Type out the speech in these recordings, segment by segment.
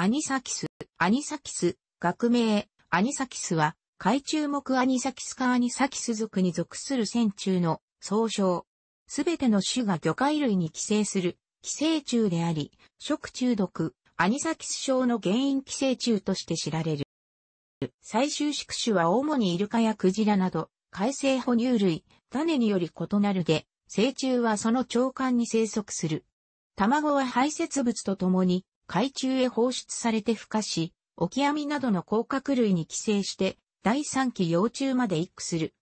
アニサキス、アニサキス、学名、アニサキスは、海中目アニサキス科アニサキス属に属する線虫の総称。すべての種が魚介類に寄生する、寄生虫であり、食中毒、アニサキス症の原因寄生虫として知られる。最終宿種は主にイルカやクジラなど、海生哺乳類、種により異なるで、成虫はその長官に生息する。卵は排泄物とともに海中へ放出されて孵化し、オキアミなどの甲殻類に寄生して、第3期幼虫まで育する。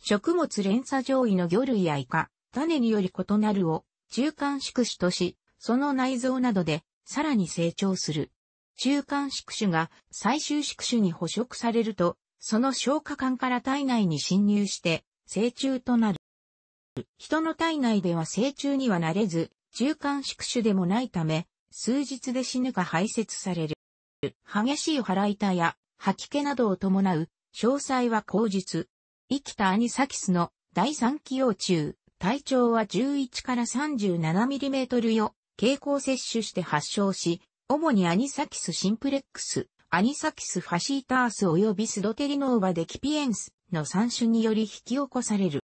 食物連鎖上位の魚類やイカ、種により異なるを、中間宿主とし、その内臓などで、さらに成長する。中間宿主が最終宿主に捕食されると、その消化管から体内に侵入して、成虫となる。人の体内では成虫にはなれず、中間宿主でもないため、数日で死ぬか排泄される。激しい腹痛や吐き気などを伴う、詳細は口述。生きたアニサキスの第3期幼虫、体長は11から 37mm よ、経口摂取して発症し、主にアニサキスシンプレックス、アニサキスファシータース及びスドテリノーバデキピエンスの3種により引き起こされる。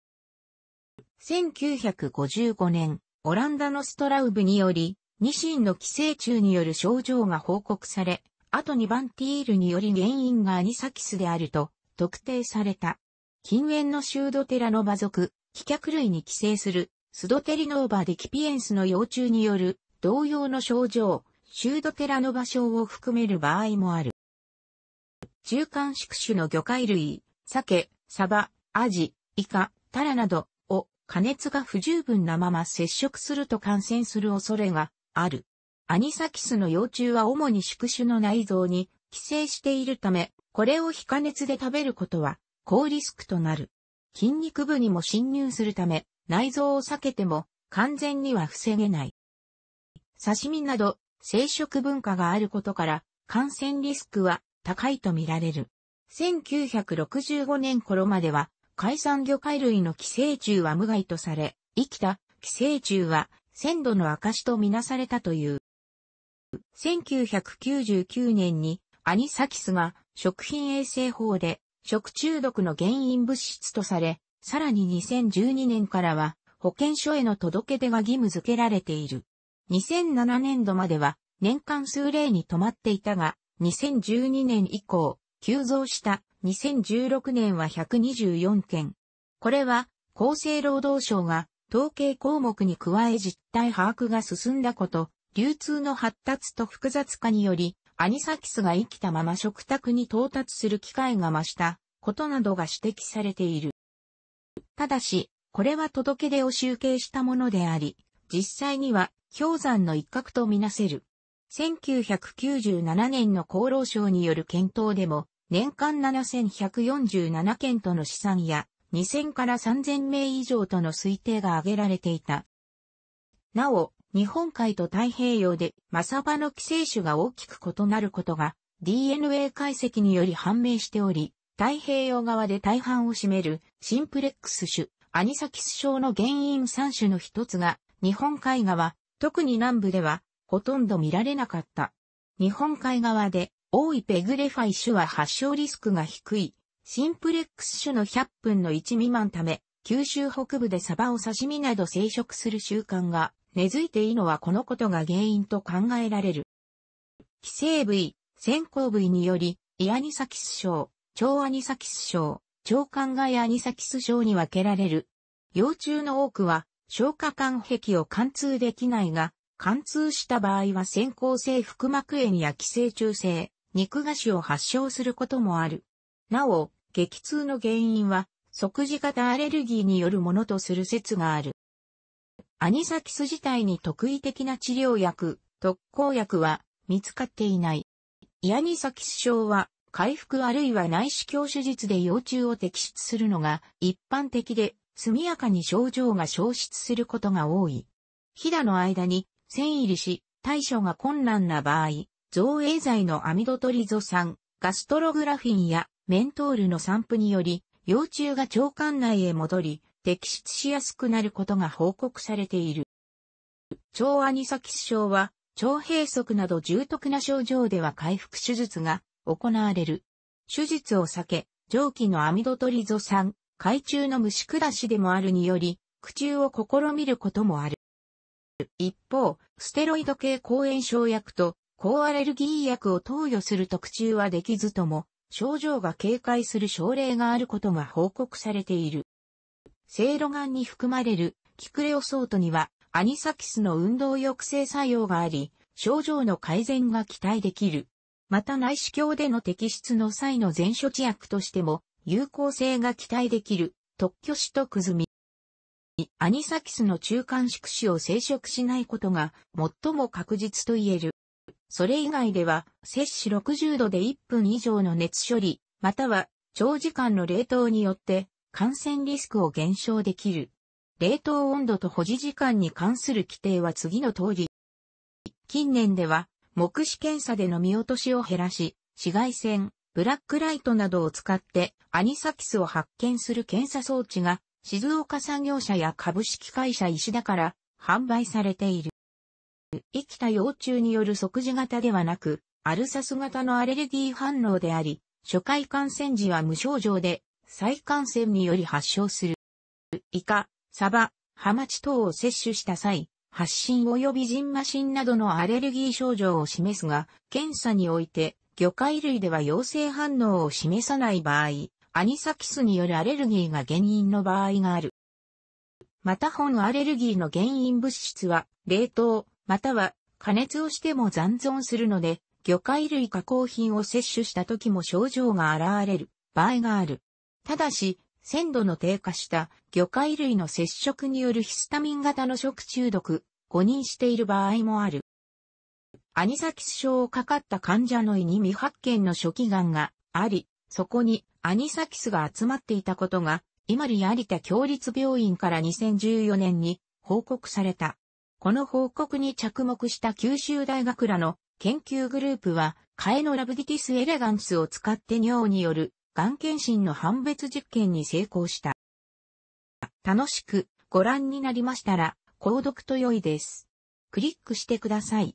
1955年、オランダのストラウブにより、ニシンの寄生虫による症状が報告され、あと2番ティールにより原因がアニサキスであると特定された。近縁のシュードテラノバ属、飛脚類に寄生する、スドテリノーバデキピエンスの幼虫による同様の症状、シュードテラノバ症を含める場合もある。中間宿主の魚介類、鮭、サバ、アジ、イカ、タラなどを加熱が不十分なまま接触すると感染する恐れがある。アニサキスの幼虫は主に宿主の内臓に寄生しているため、これを非加熱で食べることは高リスクとなる。筋肉部にも侵入するため、内臓を避けても完全には防げない。刺身など生殖文化があることから感染リスクは高いと見られる。1965年頃までは海産魚介類の寄生虫は無害とされ、生きた寄生虫は鮮度の証とみなされたという。1999年にアニサキスが食品衛生法で食中毒の原因物質とされ、さらに2012年からは保健所への届け出が義務付けられている。2007年度までは年間数例に止まっていたが、2012年以降、急増した2016年は124件。これは厚生労働省が統計項目に加え実態把握が進んだこと、流通の発達と複雑化により、アニサキスが生きたまま食卓に到達する機会が増したことなどが指摘されている。ただし、これは届け出を集計したものであり、実際には氷山の一角とみなせる。1997年の厚労省による検討でも、年間7147件との試算や、2000から3000名以上との推定が挙げられていた。なお、日本海と太平洋でマサバの寄生種が大きく異なることが DNA 解析により判明しており、太平洋側で大半を占めるシンプレックス種、アニサキス症の原因3種の一つが日本海側、特に南部ではほとんど見られなかった。日本海側で多いペグレファイ種は発症リスクが低いシンプレックス種の100分の1未満ため、九州北部でサバを刺身など生殖する習慣が根付いていいのはこのことが原因と考えられる。寄生部位、先行部位により、イアニサキス症、腸アニサキス症、腸管外アニサキス症に分けられる。幼虫の多くは、消化管壁を貫通できないが、貫通した場合は先行性腹膜炎や寄生虫性、肉芽腫を発症することもある。なお、激痛の原因は即時型アレルギーによるものとする説がある。アニサキス自体に特異的な治療薬、特効薬は見つかっていない。イアニサキス症は回復あるいは内視鏡手術で幼虫を摘出するのが一般的で速やかに症状が消失することが多い。ひだの間に線入りし対処が困難な場合、造影剤のアミドトリゾ酸、ガストログラフィンやメントールの散布により、幼虫が腸管内へ戻り、摘出しやすくなることが報告されている。腸アニサキス症は、腸閉塞など重篤な症状では回復手術が行われる。手術を避け、蒸気のアミドトリゾ酸、海中の虫下しでもあるにより、苦中を試みることもある。一方、ステロイド系抗炎症薬と抗アレルギー薬を投与する特注はできずとも、症状が警戒する症例があることが報告されている。セいろに含まれるキクレオソートにはアニサキスの運動抑制作用があり、症状の改善が期待できる。また内視鏡での摘出の際の前処置薬としても有効性が期待できる特許種とくずみ。アニサキスの中間宿主を生殖しないことが最も確実と言える。それ以外では、摂氏60度で1分以上の熱処理、または長時間の冷凍によって感染リスクを減少できる。冷凍温度と保持時間に関する規定は次の通り。近年では、目視検査での見落としを減らし、紫外線、ブラックライトなどを使ってアニサキスを発見する検査装置が静岡産業者や株式会社石田から販売されている。生きた幼虫による即時型ではなく、アルサス型のアレルギー反応であり、初回感染時は無症状で、再感染により発症する。イカ、サバ、ハマチ等を摂取した際、発疹及びジンマシンなどのアレルギー症状を示すが、検査において、魚介類では陽性反応を示さない場合、アニサキスによるアレルギーが原因の場合がある。また本アレルギーの原因物質は、冷凍、または加熱をしても残存するので、魚介類加工品を摂取した時も症状が現れる場合がある。ただし、鮮度の低下した魚介類の接触によるヒスタミン型の食中毒、誤認している場合もある。アニサキス症をかかった患者の胃に未発見の初期ががあり、そこにアニサキスが集まっていたことが、今里有田共立病院から2014年に報告された。この報告に着目した九州大学らの研究グループは、カエノラブディティスエレガンスを使って尿による、がん検診の判別実験に成功した。楽しくご覧になりましたら、購読と良いです。クリックしてください。